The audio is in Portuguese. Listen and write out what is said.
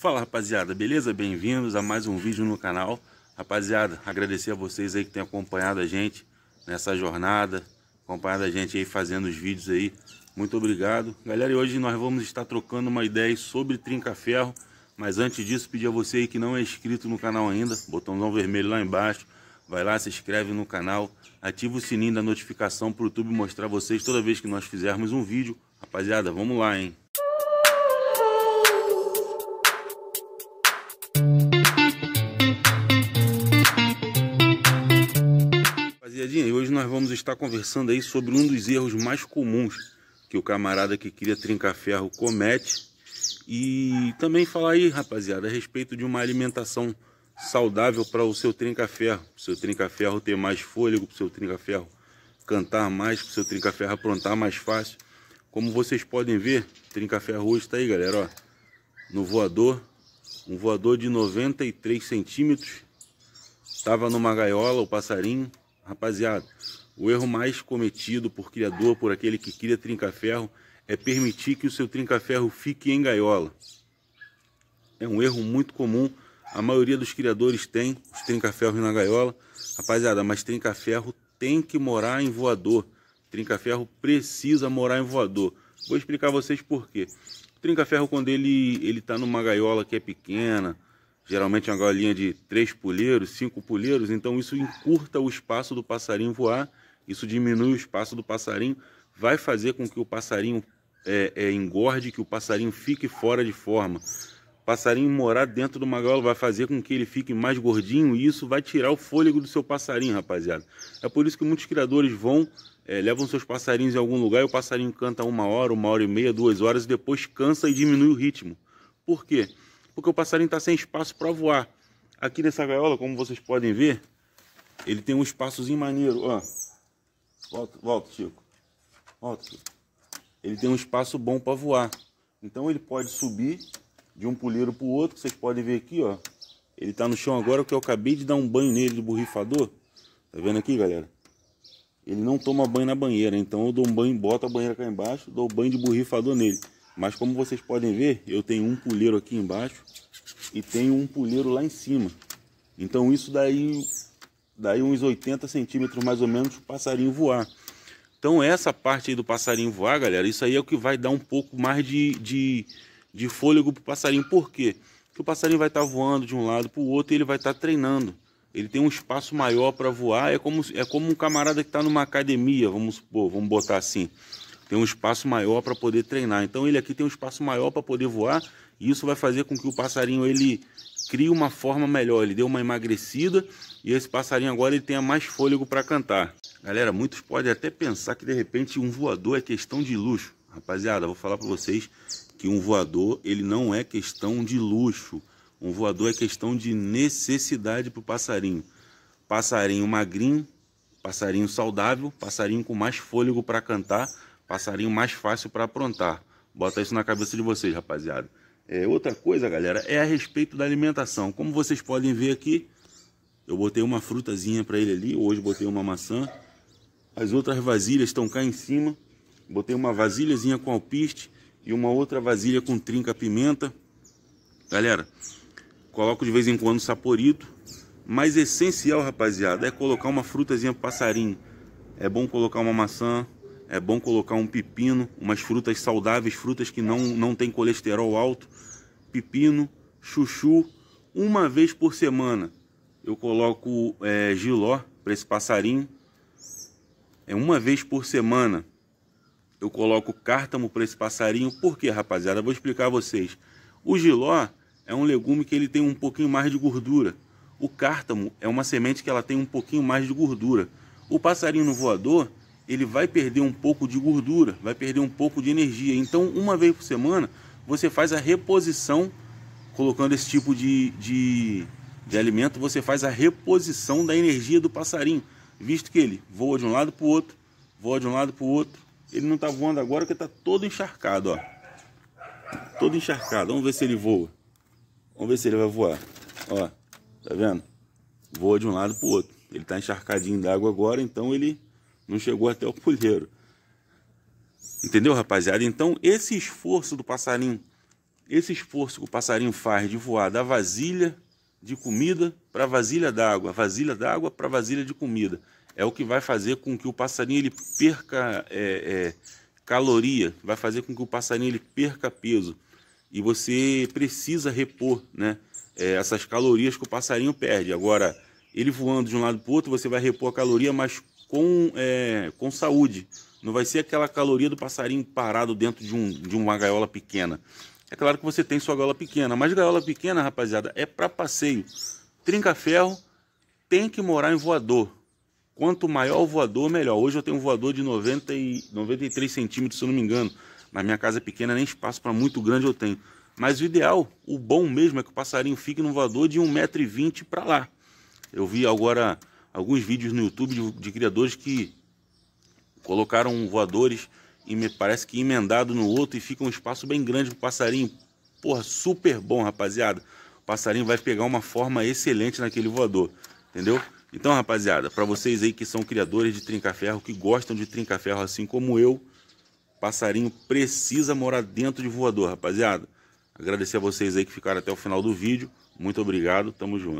Fala rapaziada, beleza? Bem-vindos a mais um vídeo no canal. Rapaziada, agradecer a vocês aí que têm acompanhado a gente nessa jornada, acompanhado a gente aí fazendo os vídeos aí. Muito obrigado. Galera, e hoje nós vamos estar trocando uma ideia sobre trinca-ferro, mas antes disso, pedir a você aí que não é inscrito no canal ainda, botãozão vermelho lá embaixo, vai lá, se inscreve no canal, ativa o sininho da notificação para o YouTube mostrar vocês toda vez que nós fizermos um vídeo. Rapaziada, vamos lá, hein? Hoje nós vamos estar conversando aí sobre um dos erros mais comuns que o camarada que cria trinca-ferro comete e também falar aí, rapaziada, a respeito de uma alimentação saudável para o seu trinca-ferro, o seu trinca-ferro ter mais fôlego, para o seu trinca-ferro cantar mais, para o seu trinca-ferro aprontar mais fácil. Como vocês podem ver, trinca-ferro hoje está aí, galera, ó, no voador, um voador de 93 centímetros, estava numa gaiola o passarinho, Rapaziada, o erro mais cometido por criador, por aquele que cria trinca-ferro, é permitir que o seu trinca-ferro fique em gaiola. É um erro muito comum. A maioria dos criadores tem os trinca-ferros na gaiola. Rapaziada, mas trinca-ferro tem que morar em voador. Trinca-ferro precisa morar em voador. Vou explicar a vocês por quê. O trinca-ferro, quando ele está numa gaiola que é pequena, geralmente é uma galinha de três puleiros, cinco puleiros, então isso encurta o espaço do passarinho voar, isso diminui o espaço do passarinho, vai fazer com que o passarinho é, é, engorde, que o passarinho fique fora de forma. O passarinho morar dentro de uma gaiola vai fazer com que ele fique mais gordinho e isso vai tirar o fôlego do seu passarinho, rapaziada. É por isso que muitos criadores vão, é, levam seus passarinhos em algum lugar e o passarinho canta uma hora, uma hora e meia, duas horas e depois cansa e diminui o ritmo. Por quê? porque o passarinho está sem espaço para voar. Aqui nessa gaiola, como vocês podem ver, ele tem um espaçozinho maneiro, ó. Volta, volta, Chico. Volta, Chico. Ele tem um espaço bom para voar. Então ele pode subir de um puleiro para o outro, vocês podem ver aqui, ó. Ele está no chão agora, porque eu acabei de dar um banho nele do borrifador. Tá vendo aqui, galera? Ele não toma banho na banheira, então eu dou um banho, boto a banheira cá embaixo, dou banho de borrifador nele. Mas como vocês podem ver, eu tenho um puleiro aqui embaixo e tenho um puleiro lá em cima. Então isso daí, daí uns 80 centímetros mais ou menos o passarinho voar. Então essa parte aí do passarinho voar, galera, isso aí é o que vai dar um pouco mais de, de, de fôlego o passarinho. Por quê? Porque o passarinho vai estar tá voando de um lado para o outro e ele vai estar tá treinando. Ele tem um espaço maior para voar, é como, é como um camarada que está numa academia, vamos supor, vamos botar assim tem um espaço maior para poder treinar. Então ele aqui tem um espaço maior para poder voar e isso vai fazer com que o passarinho ele crie uma forma melhor, ele deu uma emagrecida e esse passarinho agora ele tenha mais fôlego para cantar. Galera, muitos podem até pensar que de repente um voador é questão de luxo. Rapaziada, vou falar para vocês que um voador ele não é questão de luxo. Um voador é questão de necessidade para o passarinho. Passarinho magrinho, passarinho saudável, passarinho com mais fôlego para cantar passarinho mais fácil para aprontar. Bota isso na cabeça de vocês, rapaziada. É, outra coisa, galera, é a respeito da alimentação. Como vocês podem ver aqui, eu botei uma frutazinha para ele ali, hoje botei uma maçã. As outras vasilhas estão cá em cima. Botei uma vasilhazinha com alpiste e uma outra vasilha com trinca-pimenta. Galera, coloco de vez em quando saporito. Mas essencial, rapaziada, é colocar uma frutazinha para passarinho. É bom colocar uma maçã, é bom colocar um pepino, umas frutas saudáveis, frutas que não, não tem colesterol alto, pepino, chuchu, uma vez por semana. Eu coloco é, giló para esse passarinho, é uma vez por semana. Eu coloco cártamo para esse passarinho, por quê, rapaziada? Eu vou explicar a vocês. O giló é um legume que ele tem um pouquinho mais de gordura. O cártamo é uma semente que ela tem um pouquinho mais de gordura. O passarinho no voador, ele vai perder um pouco de gordura, vai perder um pouco de energia. Então, uma vez por semana, você faz a reposição, colocando esse tipo de, de, de alimento, você faz a reposição da energia do passarinho, visto que ele voa de um lado para o outro, voa de um lado para o outro. Ele não está voando agora porque está todo encharcado, ó. Todo encharcado. Vamos ver se ele voa. Vamos ver se ele vai voar. Ó, tá vendo? Voa de um lado para o outro. Ele está encharcadinho d'água agora, então ele não chegou até o puleiro, Entendeu, rapaziada? Então, esse esforço do passarinho, esse esforço que o passarinho faz de voar da vasilha de comida para vasilha d'água, vasilha d'água para vasilha de comida, é o que vai fazer com que o passarinho ele perca é, é, caloria, vai fazer com que o passarinho ele perca peso e você precisa repor, né? É, essas calorias que o passarinho perde. Agora, ele voando de um lado para o outro, você vai repor a caloria, mas com, é, com saúde. Não vai ser aquela caloria do passarinho parado dentro de, um, de uma gaiola pequena. É claro que você tem sua gaiola pequena, mas gaiola pequena, rapaziada, é para passeio. Trinca-ferro tem que morar em voador. Quanto maior o voador, melhor. Hoje eu tenho um voador de 90 e 93 centímetros, se eu não me engano. Na minha casa pequena, nem espaço para muito grande eu tenho. Mas o ideal, o bom mesmo, é que o passarinho fique no voador de 1,20m para lá. Eu vi agora alguns vídeos no YouTube de, de criadores que colocaram voadores e me parece que emendado no outro e fica um espaço bem grande para o passarinho. Porra, super bom, rapaziada. O passarinho vai pegar uma forma excelente naquele voador, entendeu? Então, rapaziada, para vocês aí que são criadores de trinca-ferro, que gostam de trinca-ferro assim como eu, passarinho precisa morar dentro de voador, rapaziada. Agradecer a vocês aí que ficaram até o final do vídeo. Muito obrigado, tamo junto.